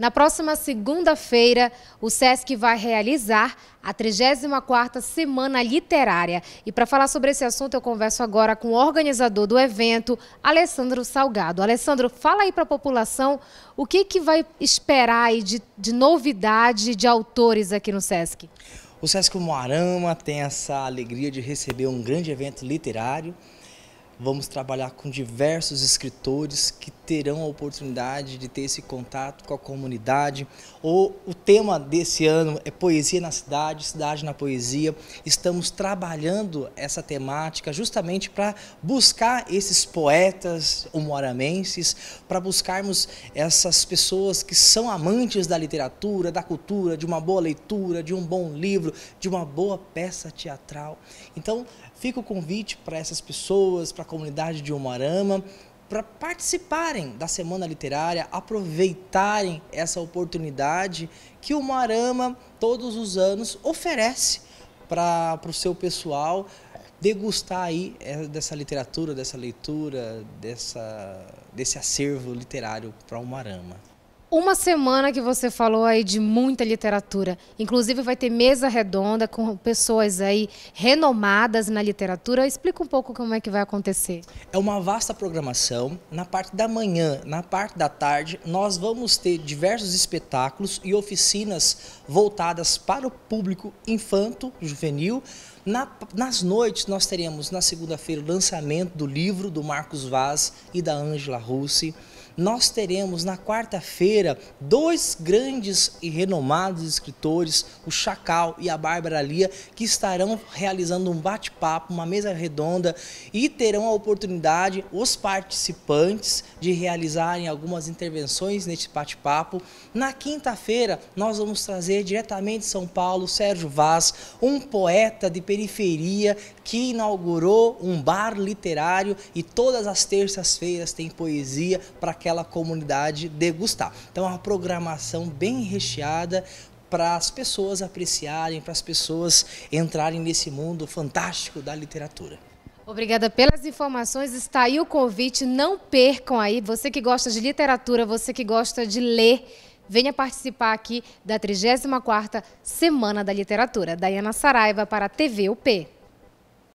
Na próxima segunda-feira, o SESC vai realizar a 34ª Semana Literária. E para falar sobre esse assunto, eu converso agora com o organizador do evento, Alessandro Salgado. Alessandro, fala aí para a população o que, que vai esperar de, de novidade de autores aqui no SESC. O SESC Moarama tem essa alegria de receber um grande evento literário, Vamos trabalhar com diversos escritores que terão a oportunidade de ter esse contato com a comunidade. O, o tema desse ano é Poesia na Cidade, Cidade na Poesia. Estamos trabalhando essa temática justamente para buscar esses poetas humoramenses, para buscarmos essas pessoas que são amantes da literatura, da cultura, de uma boa leitura, de um bom livro, de uma boa peça teatral. Então, fica o convite para essas pessoas, para comunidade de Umarama para participarem da Semana Literária, aproveitarem essa oportunidade que o Marama todos os anos oferece para o seu pessoal degustar aí é, dessa literatura, dessa leitura, dessa, desse acervo literário para o Marama. Uma semana que você falou aí de muita literatura. Inclusive vai ter mesa redonda com pessoas aí renomadas na literatura. Explica um pouco como é que vai acontecer. É uma vasta programação. Na parte da manhã, na parte da tarde, nós vamos ter diversos espetáculos e oficinas voltadas para o público infanto, juvenil. Na, nas noites nós teremos na segunda-feira o lançamento do livro do Marcos Vaz e da Ângela Russi nós teremos na quarta-feira dois grandes e renomados escritores, o Chacal e a Bárbara Lia, que estarão realizando um bate-papo, uma mesa redonda e terão a oportunidade, os participantes, de realizarem algumas intervenções neste bate-papo. Na quinta-feira, nós vamos trazer diretamente de São Paulo Sérgio Vaz, um poeta de periferia que inaugurou um bar literário e todas as terças-feiras tem poesia para aquela aquela comunidade degustar. Então é uma programação bem recheada para as pessoas apreciarem, para as pessoas entrarem nesse mundo fantástico da literatura. Obrigada pelas informações. Está aí o convite. Não percam aí. Você que gosta de literatura, você que gosta de ler, venha participar aqui da 34ª Semana da Literatura. Daiana Saraiva para a TV UP.